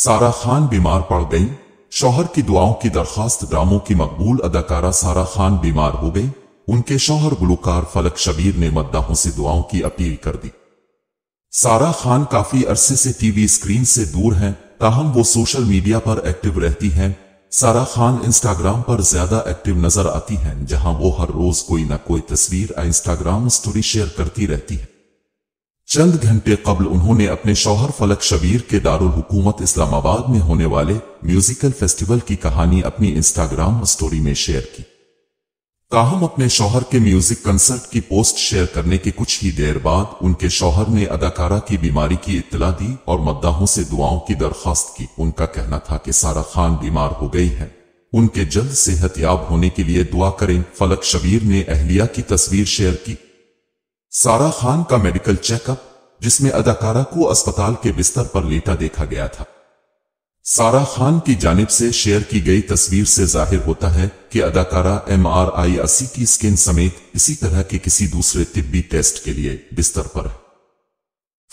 सारा खान बीमार पड़ गई शोहर की दुआओं की दरखास्त ड्रामों की मकबूल अदाकारा सारा खान बीमार हो गई उनके शोहर गुलकार फलक शबीर ने मद्दाहों से दुआओं की अपील कर दी सारा खान काफी अरसे से टीवी स्क्रीन से दूर हैं, ताहम वो सोशल मीडिया पर एक्टिव रहती हैं। सारा खान इंस्टाग्राम पर ज्यादा एक्टिव नजर आती हैं, जहां वो हर रोज कोई ना कोई तस्वीर इंस्टाग्राम स्टोरी शेयर करती रहती है चंद घंटे कबल उन्होंने अपने शौहर फलक शबीर के दारुल हुकूमत इस्लामाबाद में होने वाले म्यूजिकल फेस्टिवल की कहानी अपनी इंस्टाग्राम स्टोरी में शेयर की काहम अपने शौहर के म्यूजिक कंसर्ट की पोस्ट शेयर करने के कुछ ही देर बाद उनके शौहर ने अदाकारा की बीमारी की इतला दी और मद्दाहों से दुआओं की दरख्वास्त की उनका कहना था कि सारा खान बीमार हो गई है उनके जल्द सेहतयाब होने के लिए दुआ करें फलक शबीर ने अहलिया की तस्वीर शेयर की सारा खान का मेडिकल चेकअप जिसमें अदाकारा को अस्पताल के बिस्तर पर लेटा देखा गया था सारा खान की जानब से शेयर की गई तस्वीर से जाहिर होता है कि अदाकारा एम आर आई असी की स्किन समेत इसी तरह के किसी दूसरे तिब्बी टेस्ट के लिए बिस्तर पर है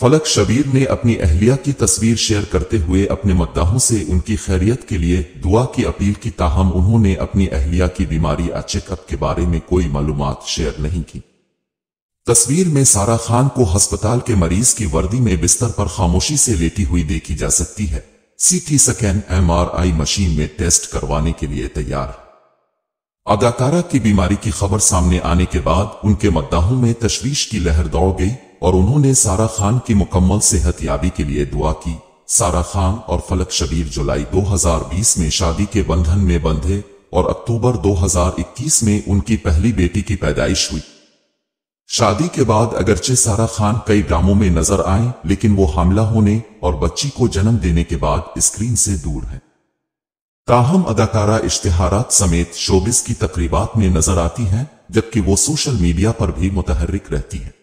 फलक शबीर ने अपनी अहलिया की तस्वीर शेयर करते हुए अपने मद्दाहों से उनकी खैरियत के लिए दुआ की अपील की ताहम उन्होंने अपनी अहलिया की बीमारी या चेकअप के बारे में कोई मालूम शेयर नहीं की तस्वीर में सारा खान को अस्पताल के मरीज की वर्दी में बिस्तर पर खामोशी से लेटी हुई देखी जा सकती है सीटी स्कैन एमआरआई मशीन में टेस्ट करवाने के लिए तैयार अदाकारा की बीमारी की खबर सामने आने के बाद उनके मद्दाहों में तशवीश की लहर दौड़ गई और उन्होंने सारा खान की मुकम्मल सेहत याबी के लिए दुआ की सारा खान और फलक शबीर जुलाई 2020 में शादी के बंधन में बंधे और अक्टूबर 2021 में उनकी पहली बेटी की पैदाइश हुई शादी के बाद अगरचे सारा खान कई ड्रामों में नजर आए लेकिन वो हमला होने और बच्ची को जन्म देने के बाद स्क्रीन से दूर है ताहम अदाकारा इश्तेहारात समेत शोबिस की तकरीबात में नजर आती हैं जबकि वो सोशल मीडिया पर भी मुतहरिक रहती है